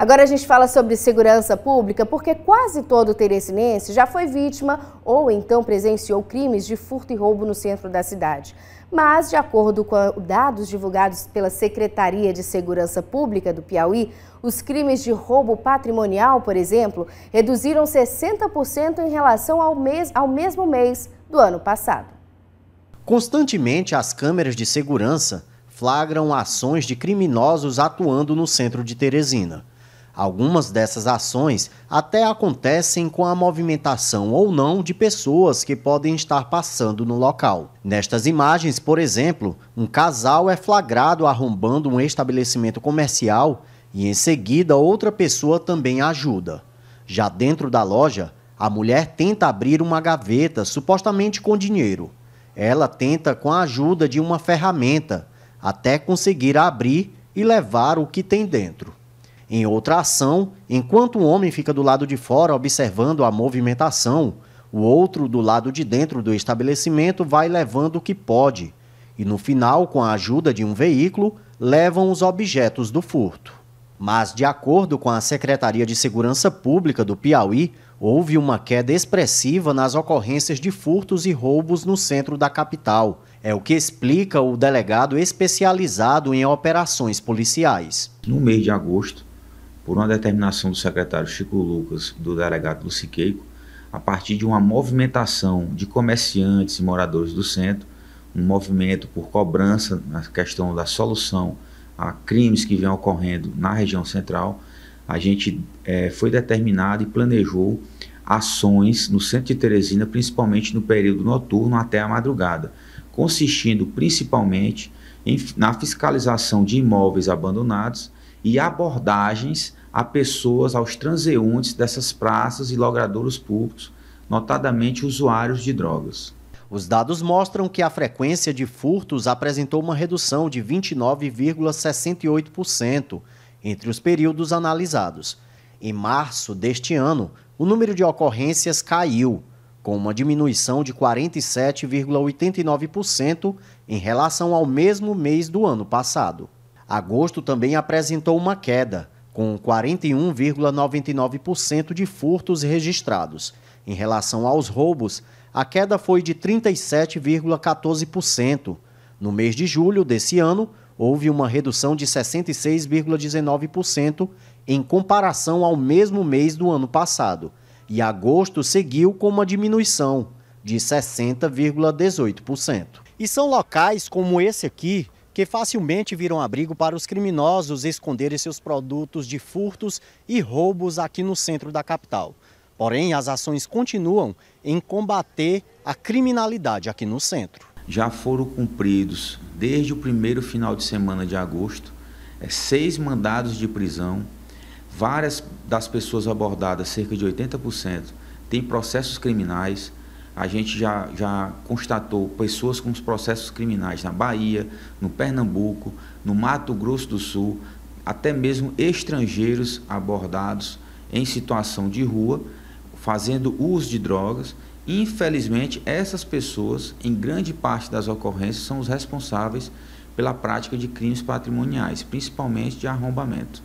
Agora a gente fala sobre segurança pública porque quase todo teresinense já foi vítima ou então presenciou crimes de furto e roubo no centro da cidade. Mas, de acordo com dados divulgados pela Secretaria de Segurança Pública do Piauí, os crimes de roubo patrimonial, por exemplo, reduziram 60% em relação ao, mês, ao mesmo mês do ano passado. Constantemente, as câmeras de segurança flagram ações de criminosos atuando no centro de Teresina. Algumas dessas ações até acontecem com a movimentação ou não de pessoas que podem estar passando no local. Nestas imagens, por exemplo, um casal é flagrado arrombando um estabelecimento comercial e em seguida outra pessoa também ajuda. Já dentro da loja, a mulher tenta abrir uma gaveta supostamente com dinheiro. Ela tenta com a ajuda de uma ferramenta até conseguir abrir e levar o que tem dentro. Em outra ação, enquanto um homem fica do lado de fora observando a movimentação, o outro do lado de dentro do estabelecimento vai levando o que pode e, no final, com a ajuda de um veículo, levam os objetos do furto. Mas, de acordo com a Secretaria de Segurança Pública do Piauí, houve uma queda expressiva nas ocorrências de furtos e roubos no centro da capital. É o que explica o delegado especializado em operações policiais. No mês de agosto, por uma determinação do secretário Chico Lucas do delegado Luciqueico, a partir de uma movimentação de comerciantes e moradores do centro, um movimento por cobrança na questão da solução a crimes que vêm ocorrendo na região central, a gente é, foi determinado e planejou ações no centro de Teresina, principalmente no período noturno até a madrugada, consistindo principalmente em, na fiscalização de imóveis abandonados e abordagens a pessoas, aos transeuntes dessas praças e logradouros públicos, notadamente usuários de drogas. Os dados mostram que a frequência de furtos apresentou uma redução de 29,68% entre os períodos analisados. Em março deste ano, o número de ocorrências caiu, com uma diminuição de 47,89% em relação ao mesmo mês do ano passado agosto também apresentou uma queda, com 41,99% de furtos registrados. Em relação aos roubos, a queda foi de 37,14%. No mês de julho desse ano, houve uma redução de 66,19% em comparação ao mesmo mês do ano passado, e agosto seguiu com uma diminuição de 60,18%. E são locais como esse aqui que facilmente viram abrigo para os criminosos esconderem seus produtos de furtos e roubos aqui no centro da capital. Porém, as ações continuam em combater a criminalidade aqui no centro. Já foram cumpridos, desde o primeiro final de semana de agosto, é, seis mandados de prisão. Várias das pessoas abordadas, cerca de 80%, têm processos criminais a gente já, já constatou pessoas com os processos criminais na Bahia, no Pernambuco, no Mato Grosso do Sul, até mesmo estrangeiros abordados em situação de rua, fazendo uso de drogas. Infelizmente, essas pessoas, em grande parte das ocorrências, são os responsáveis pela prática de crimes patrimoniais, principalmente de arrombamento.